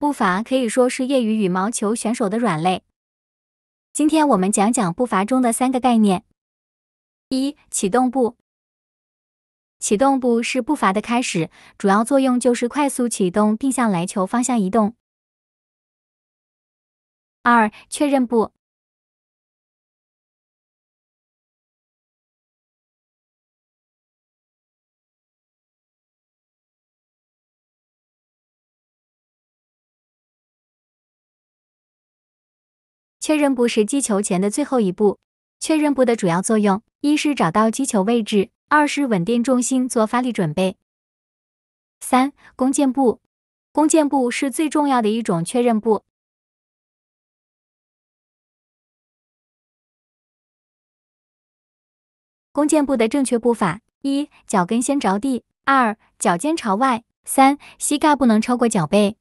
步伐可以说是业余羽毛球选手的软肋。今天我们讲讲步伐中的三个概念：一、启动步。启动步是步伐的开始，主要作用就是快速启动并向来球方向移动。二、确认步。确认步是击球前的最后一步。确认步的主要作用，一是找到击球位置，二是稳定重心做发力准备。三弓箭步，弓箭步是最重要的一种确认步。弓箭步的正确步法：一、脚跟先着地；二、脚尖朝外；三、膝盖不能超过脚背。